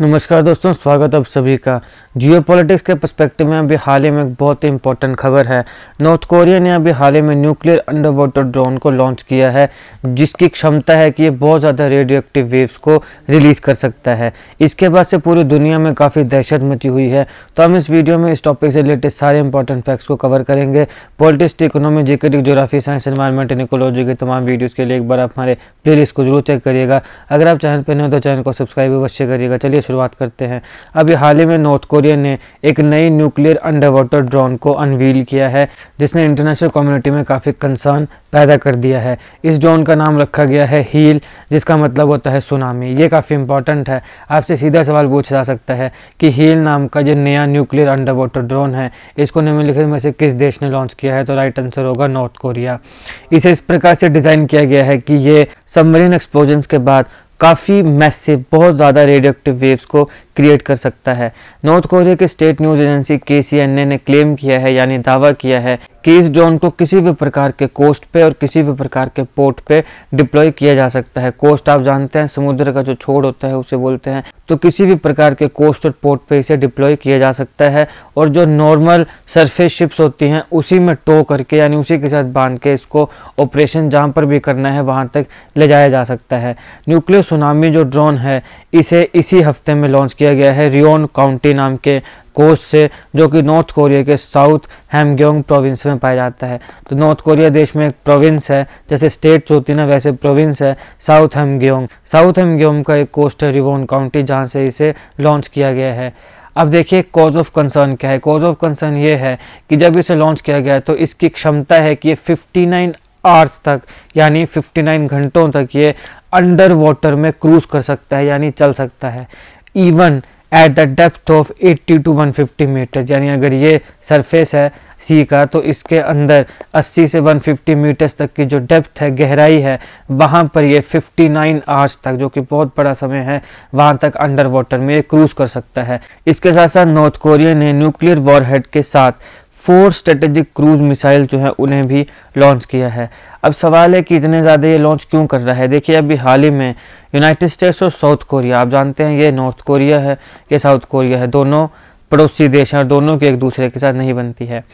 नमस्कार दोस्तों स्वागत आप सभी का जियो पॉलिटिक्स के पर्सपेक्टिव में अभी हाल ही में एक बहुत ही इंपॉर्टेंट खबर है नॉर्थ कोरिया ने अभी हाल ही में न्यूक्लियर अंडर वाटर ड्रोन को लॉन्च किया है जिसकी क्षमता है कि ये बहुत ज़्यादा रेडियो एक्टिव वेव्स को रिलीज़ कर सकता है इसके बाद से पूरी दुनिया में काफ़ी दहशत मची हुई है तो हम इस वीडियो में इस टॉपिक से रिलेटेड सारे इंपॉर्टेंट फैक्ट्स को कवर करेंगे पॉलिटिक्स इकोनॉमी जेकेटिक जोग्राफी साइंस एनवायरमेंट इकोलॉजी के तमाम वीडियोज़ के लिए एक बार आप हमारे प्ले को जरूर चेक करिएगा अगर आप चैनल पर नहीं हो तो चैनल को सब्सक्राइब अवश्य करिएगा चलिए शुरुआत करते हैं अभी हाल ही में नॉर्थ कोरिया ने एक नई न्यूक्लियर अंडर वाटर ड्रोन को अनवील किया है जिसने इंटरनेशनल कम्युनिटी में काफ़ी कंसर्न पैदा कर दिया है इस ड्रोन का नाम रखा गया है हील जिसका मतलब होता है सुनामी ये काफ़ी इंपॉर्टेंट है आपसे सीधा सवाल पूछा जा सकता है कि हील नाम का जो नया न्यूक्लियर अंडर वाटर ड्रोन है इसको निम्नलिखित में से किस देश ने लॉन्च किया है तो राइट आंसर होगा नॉर्थ कोरिया इसे इस प्रकार से डिज़ाइन किया गया है कि ये सबमरीन एक्सप्लोजन के बाद काफ़ी मैसिव बहुत ज़्यादा रेडियो एक्टिव वेव्स को क्रिएट कर सकता है नॉर्थ कोरिया के स्टेट न्यूज़ एजेंसी के ने क्लेम किया है यानी दावा किया है कि इस ड्रोन को किसी भी प्रकार के कोस्ट पे और किसी भी प्रकार के पोर्ट पे डिप्लॉय किया जा सकता है कोस्ट आप जानते हैं समुद्र का जो छोड़ होता है उसे बोलते हैं तो किसी भी प्रकार के कोस्ट और पोर्ट पे इसे डिप्लॉय किया जा सकता है और जो नॉर्मल सरफेस शिप्स होती हैं उसी में टो करके यानी उसी के साथ बांध के इसको ऑपरेशन जहाँ पर भी करना है वहाँ तक ले जाया जा सकता है न्यूक्लियर सुनामी जो ड्रोन है इसे इसी हफ्ते में लॉन्च किया गया है रियोन काउंटी नाम के कोस्ट से जो कि नॉर्थ कोरिया के साउथ हेमग्योंग प्रोविंस में पाया जाता है तो नॉर्थ कोरिया देश में एक प्रोविंस है जैसे स्टेट्स होती है ना वैसे प्रोविंस है साउथ हेमग्योंग साउथ एमगेम का एक कोस्ट है रिवोन काउंटी जहाँ से इसे लॉन्च किया गया है अब देखिए कॉज ऑफ कंसर्न क्या है कॉज ऑफ कंसर्न ये है कि जब इसे लॉन्च किया गया तो इसकी क्षमता है कि ये 59 आवर्स तक यानी 59 घंटों तक ये अंडर वाटर में क्रूज कर सकता है यानी चल सकता है even at the depth of 80 to 150 metre यानी अगर ये सरफेस है सी का तो इसके अंदर 80 से 150 मीटर्स तक की जो डेप्थ है गहराई है वहाँ पर ये 59 आवर्स तक जो कि बहुत बड़ा समय है वहाँ तक अंडर वाटर में ये क्रूज कर सकता है इसके साथ साथ नॉर्थ कोरिया ने न्यूक्लियर वॉरहेड के साथ फोर स्ट्रेटेजिक क्रूज मिसाइल जो है उन्हें भी लॉन्च किया है अब सवाल है कि इतने ज़्यादा ये लॉन्च क्यों कर रहा है देखिए अभी हाल ही में यूनाइटेड स्टेट्स और साउथ कोरिया आप जानते हैं ये नॉर्थ कोरिया है ये साउथ कोरिया है दोनों पड़ोसी देश हैं और दोनों की एक दूसरे के साथ नहीं बनती है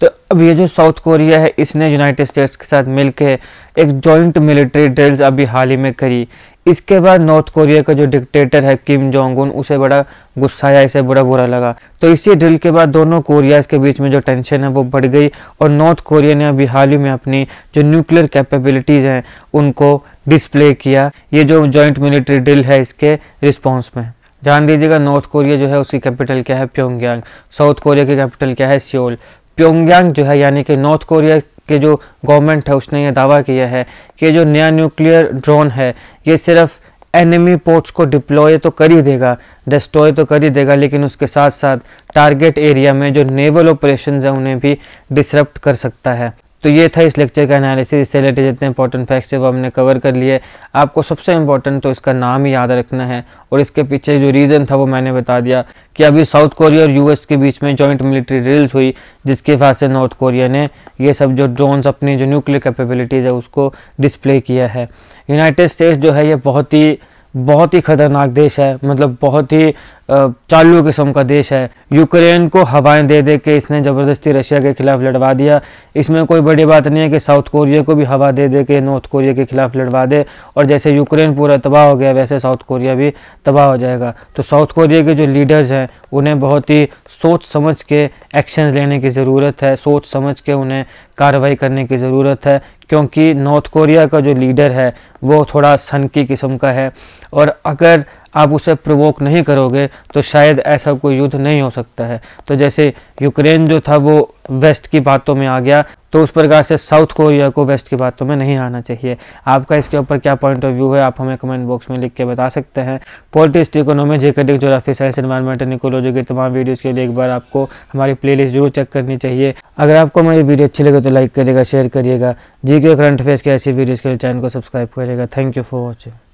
तो अब ये जो साउथ कोरिया है इसने यूनाइटेड स्टेट्स के साथ मिलकर एक जॉइंट मिलिट्री ड्रिल्स अभी हाल ही में करी इसके बाद नॉर्थ कोरिया का जो डिक्टेटर है किम जोंग उन उसे बड़ा गुस्सा आया इसे बुरा बुरा लगा तो इसी ड्रिल के बाद दोनों कोरियाज के बीच में जो टेंशन है वो बढ़ गई और नॉर्थ कोरिया ने अभी हाल ही में अपनी जो न्यूक्लियर कैपेबिलिटीज़ हैं उनको डिस्प्ले किया ये जो जॉइंट मिलिट्री ड्रिल है इसके रिस्पॉन्स में ध्यान दीजिएगा नॉर्थ कोरिया जो है उसकी कैपिटल क्या है प्योंगयांग साउथ कोरिया की कैपिटल क्या है सियोल प्योंगयांग जो है यानी कि नॉर्थ कोरिया के जो गवर्नमेंट है उसने ये दावा किया है कि जो नया न्यूक्लियर ड्रोन है ये सिर्फ एनिमी पोर्ट्स को डिप्लॉय तो कर ही देगा डिस्ट्रॉय तो कर ही देगा लेकिन उसके साथ साथ टारगेट एरिया में जो नेवल ऑपरेशन है उन्हें भी डिसरप्ट कर सकता है तो ये था इस लेक्चर का एनालिसिस इससे रिलेटेड जितने इंपॉर्टेंट फैक्ट्स थे वो हमने कवर कर लिए आपको सबसे इंपॉर्टेंट तो इसका नाम ही याद रखना है और इसके पीछे जो रीज़न था वो मैंने बता दिया कि अभी साउथ कोरिया और यूएस के बीच में जॉइंट मिलिट्री ड्रिल्स हुई जिसके बाद से नॉर्थ कोरिया ने ये सब जो ड्रोन्स अपनी जो न्यूक्लियर कैपेबिलिटीज़ है उसको डिस्प्ले किया है यूनाइटेड स्टेट्स जो है ये बहुत ही बहुत ही ख़तरनाक देश है मतलब बहुत ही चालू किस्म का देश है यूक्रेन को हवाएं दे दे के इसने ज़बरदस्ती रशिया के खिलाफ लड़वा दिया इसमें कोई बड़ी बात नहीं है कि साउथ कोरिया को भी हवा दे दे के नॉर्थ कोरिया के खिलाफ लड़वा दे और जैसे यूक्रेन पूरा तबाह हो गया वैसे साउथ कोरिया भी तबाह हो जाएगा तो साउथ कोरिया के जो लीडर्स हैं उन्हें बहुत ही सोच समझ के एक्शंस लेने की ज़रूरत है सोच समझ के उन्हें कार्रवाई करने की ज़रूरत है क्योंकि नॉर्थ कोरिया का जो लीडर है वो थोड़ा सनकी किस्म का है और अगर आप उसे प्रवोक नहीं करोगे तो शायद ऐसा कोई युद्ध नहीं हो सकता है तो जैसे यूक्रेन जो था वो वेस्ट की बातों में आ गया तो उस प्रकार से साउथ कोरिया को वेस्ट की बातों में नहीं आना चाहिए आपका इसके ऊपर क्या पॉइंट ऑफ व्यू है आप हमें कमेंट बॉक्स में लिख के बता सकते हैं पॉलिटिक्स इकोनॉमी जेकेटिक geography science environment and ecology के तमाम वीडियोज़ के लिए एक बार आपको हमारी प्ले जरूर चेक करनी चाहिए अगर आपको हमारी वीडियो अच्छी लगे तो लाइक करिएगा शेयर करिएगा जी के करंट अफेयर के ऐसी वीडियोज़ के लिए चैनल को सब्सक्राइब करिएगा थैंक यू फॉर वॉचिंग